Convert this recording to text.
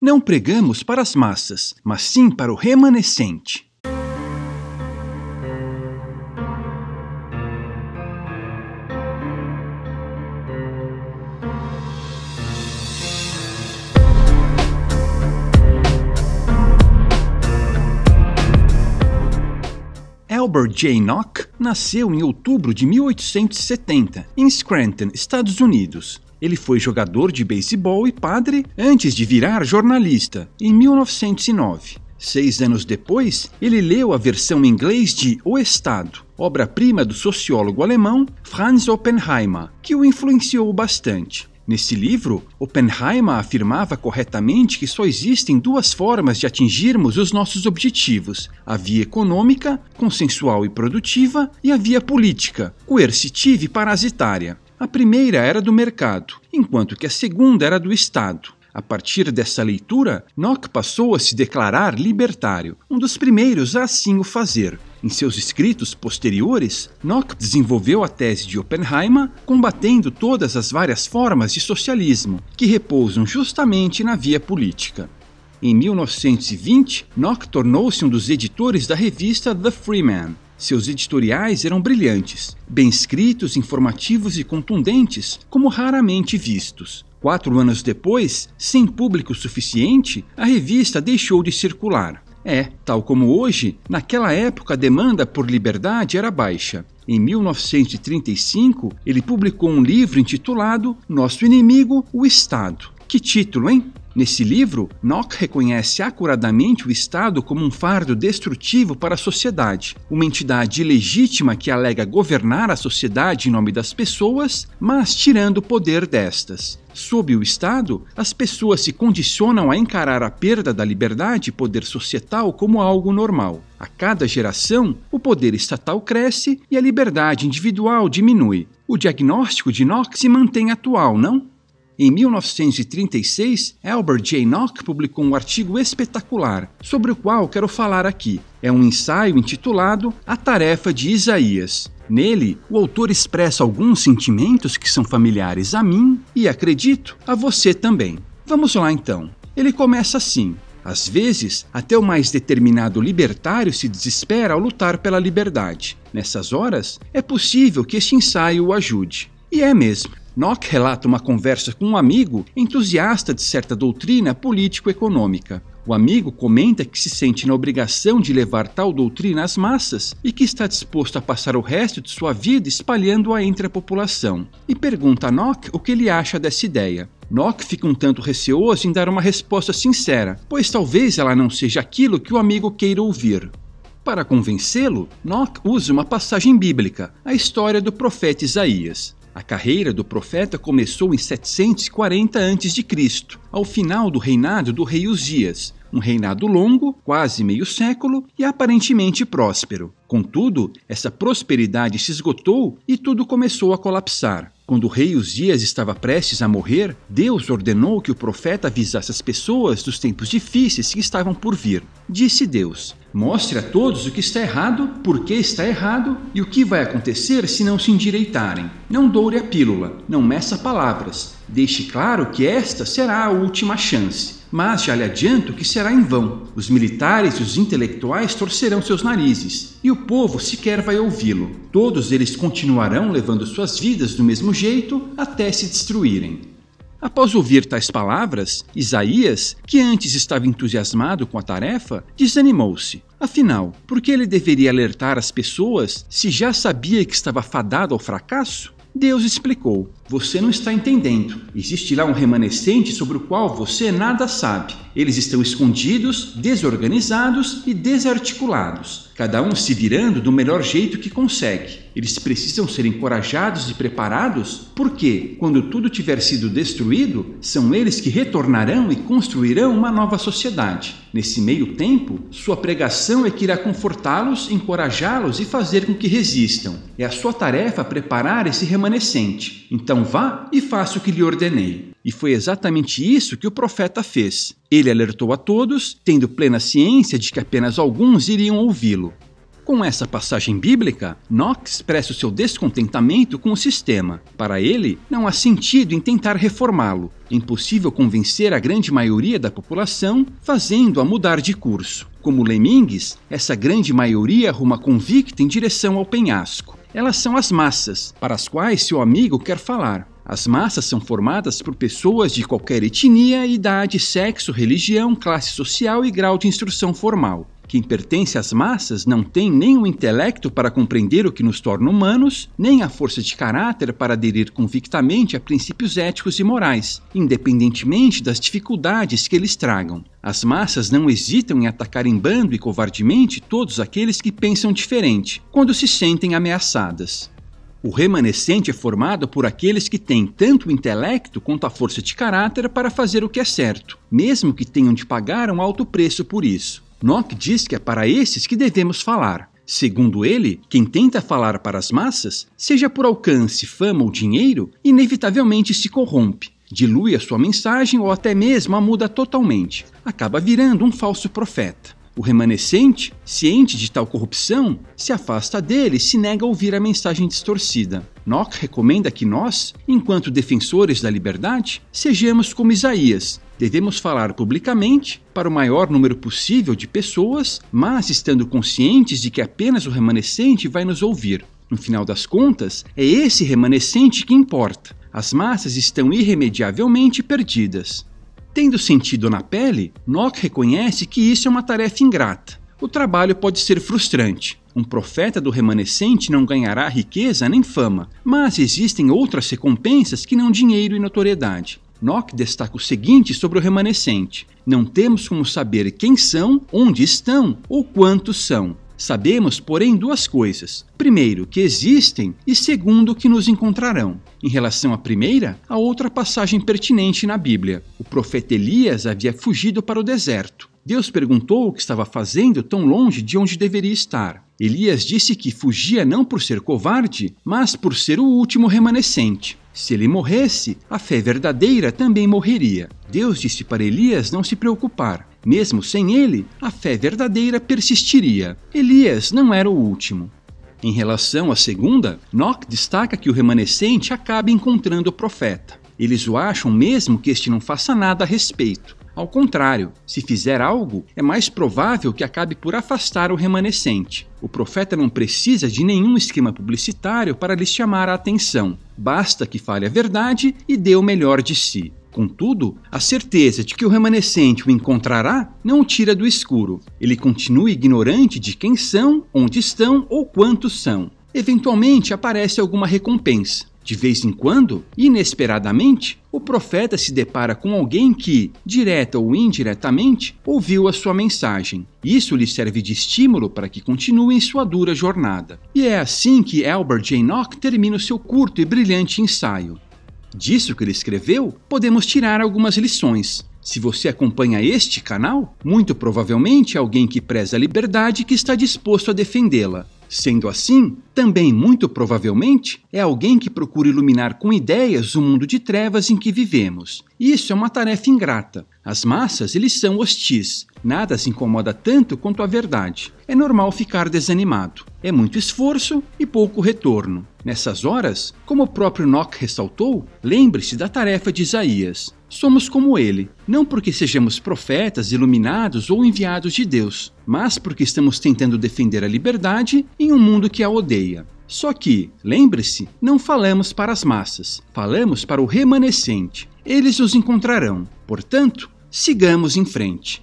Não pregamos para as massas, mas sim para o remanescente. Albert J. Nock nasceu em outubro de 1870 em Scranton, Estados Unidos, ele foi jogador de beisebol e padre antes de virar jornalista, em 1909. Seis anos depois, ele leu a versão em inglês de O Estado, obra-prima do sociólogo alemão Franz Oppenheimer, que o influenciou bastante. Nesse livro, Oppenheimer afirmava corretamente que só existem duas formas de atingirmos os nossos objetivos: a via econômica, consensual e produtiva, e a via política, coercitiva e parasitária. A primeira era do mercado, enquanto que a segunda era do Estado. A partir dessa leitura, Nock passou a se declarar libertário, um dos primeiros a assim o fazer. Em seus escritos posteriores, Nock desenvolveu a tese de Oppenheimer, combatendo todas as várias formas de socialismo, que repousam justamente na via política. Em 1920, Nock tornou-se um dos editores da revista The Freeman, seus editoriais eram brilhantes, bem escritos, informativos e contundentes, como raramente vistos. Quatro anos depois, sem público suficiente, a revista deixou de circular. É, tal como hoje, naquela época a demanda por liberdade era baixa. Em 1935, ele publicou um livro intitulado Nosso Inimigo, o Estado. Que título, hein? Nesse livro, Nock reconhece acuradamente o Estado como um fardo destrutivo para a sociedade, uma entidade ilegítima que alega governar a sociedade em nome das pessoas, mas tirando o poder destas. Sob o Estado, as pessoas se condicionam a encarar a perda da liberdade e poder societal como algo normal. A cada geração, o poder estatal cresce e a liberdade individual diminui. O diagnóstico de Nock se mantém atual, não? Em 1936, Albert J. Nock publicou um artigo espetacular, sobre o qual quero falar aqui. É um ensaio intitulado A Tarefa de Isaías. Nele, o autor expressa alguns sentimentos que são familiares a mim e, acredito, a você também. Vamos lá então. Ele começa assim: às vezes, até o mais determinado libertário se desespera ao lutar pela liberdade. Nessas horas, é possível que este ensaio o ajude. E é mesmo. Nock relata uma conversa com um amigo entusiasta de certa doutrina político-econômica. O amigo comenta que se sente na obrigação de levar tal doutrina às massas e que está disposto a passar o resto de sua vida espalhando-a entre a população, e pergunta a Nock o que ele acha dessa ideia. Nock fica um tanto receoso em dar uma resposta sincera, pois talvez ela não seja aquilo que o amigo queira ouvir. Para convencê-lo, Nock usa uma passagem bíblica, a história do profeta Isaías. A carreira do profeta começou em 740 a.C., ao final do reinado do rei Uzias, um reinado longo, quase meio século e aparentemente próspero. Contudo, essa prosperidade se esgotou e tudo começou a colapsar. Quando o rei Uzias estava prestes a morrer, Deus ordenou que o profeta avisasse as pessoas dos tempos difíceis que estavam por vir. Disse Deus: Mostre a todos o que está errado, por que está errado e o que vai acontecer se não se endireitarem. Não doure a pílula, não meça palavras. Deixe claro que esta será a última chance. Mas já lhe adianto que será em vão. Os militares e os intelectuais torcerão seus narizes, e o povo sequer vai ouvi-lo. Todos eles continuarão levando suas vidas do mesmo jeito até se destruírem. Após ouvir tais palavras, Isaías, que antes estava entusiasmado com a tarefa, desanimou-se. Afinal, por que ele deveria alertar as pessoas se já sabia que estava fadado ao fracasso? Deus explicou: você não está entendendo. Existe lá um remanescente sobre o qual você nada sabe. Eles estão escondidos, desorganizados e desarticulados, cada um se virando do melhor jeito que consegue. Eles precisam ser encorajados e preparados, porque, quando tudo tiver sido destruído, são eles que retornarão e construirão uma nova sociedade. Nesse meio tempo, sua pregação é que irá confortá-los, encorajá-los e fazer com que resistam. É a sua tarefa preparar esse remanescente. Então, então vá e faça o que lhe ordenei. E foi exatamente isso que o profeta fez. Ele alertou a todos, tendo plena ciência de que apenas alguns iriam ouvi-lo. Com essa passagem bíblica, Knox expressa o seu descontentamento com o sistema. Para ele, não há sentido em tentar reformá-lo. É impossível convencer a grande maioria da população fazendo-a mudar de curso. Como Lemingues, essa grande maioria arruma convicta em direção ao penhasco. Elas são as massas, para as quais seu amigo quer falar. As massas são formadas por pessoas de qualquer etnia, idade, sexo, religião, classe social e grau de instrução formal quem pertence às massas não tem nem o intelecto para compreender o que nos torna humanos, nem a força de caráter para aderir convictamente a princípios éticos e morais, independentemente das dificuldades que eles tragam. As massas não hesitam em atacar em bando e covardemente todos aqueles que pensam diferente, quando se sentem ameaçadas. O remanescente é formado por aqueles que têm tanto o intelecto quanto a força de caráter para fazer o que é certo, mesmo que tenham de pagar um alto preço por isso. Nock diz que é para esses que devemos falar. Segundo ele, quem tenta falar para as massas, seja por alcance, fama ou dinheiro, inevitavelmente se corrompe, dilui a sua mensagem ou até mesmo a muda totalmente. Acaba virando um falso profeta. O remanescente, ciente de tal corrupção, se afasta dele e se nega a ouvir a mensagem distorcida. Nock recomenda que nós, enquanto defensores da liberdade, sejamos como Isaías, Devemos falar publicamente para o maior número possível de pessoas, mas estando conscientes de que apenas o remanescente vai nos ouvir. No final das contas, é esse remanescente que importa. As massas estão irremediavelmente perdidas. Tendo sentido na pele, Nock reconhece que isso é uma tarefa ingrata. O trabalho pode ser frustrante. Um profeta do remanescente não ganhará riqueza nem fama, mas existem outras recompensas que não dinheiro e notoriedade. Nock destaca o seguinte sobre o remanescente: não temos como saber quem são, onde estão ou quantos são. Sabemos, porém, duas coisas. Primeiro, que existem, e segundo, que nos encontrarão. Em relação à primeira, há outra passagem pertinente na Bíblia. O profeta Elias havia fugido para o deserto. Deus perguntou o que estava fazendo tão longe de onde deveria estar. Elias disse que fugia não por ser covarde, mas por ser o último remanescente. Se ele morresse, a fé verdadeira também morreria. Deus disse para Elias não se preocupar. Mesmo sem ele, a fé verdadeira persistiria. Elias não era o último. Em relação à segunda, Nock destaca que o remanescente acaba encontrando o profeta. Eles o acham mesmo que este não faça nada a respeito. Ao contrário, se fizer algo, é mais provável que acabe por afastar o remanescente. O profeta não precisa de nenhum esquema publicitário para lhes chamar a atenção. Basta que fale a verdade e dê o melhor de si. Contudo, a certeza de que o remanescente o encontrará não o tira do escuro. Ele continua ignorante de quem são, onde estão ou quantos são. Eventualmente aparece alguma recompensa. De vez em quando, inesperadamente, o profeta se depara com alguém que, direta ou indiretamente, ouviu a sua mensagem. Isso lhe serve de estímulo para que continue em sua dura jornada. E é assim que Albert J. Nock termina o seu curto e brilhante ensaio. Disso que ele escreveu, podemos tirar algumas lições. Se você acompanha este canal, muito provavelmente é alguém que preza a liberdade que está disposto a defendê-la. Sendo assim, também muito provavelmente é alguém que procura iluminar com ideias o mundo de trevas em que vivemos. Isso é uma tarefa ingrata. As massas, eles são hostis. Nada se incomoda tanto quanto a verdade. É normal ficar desanimado. É muito esforço e pouco retorno. Nessas horas, como o próprio Nock ressaltou, lembre-se da tarefa de Isaías. Somos como ele, não porque sejamos profetas, iluminados ou enviados de Deus, mas porque estamos tentando defender a liberdade em um mundo que a odeia. Só que, lembre-se, não falamos para as massas, falamos para o remanescente. Eles os encontrarão. Portanto, sigamos em frente.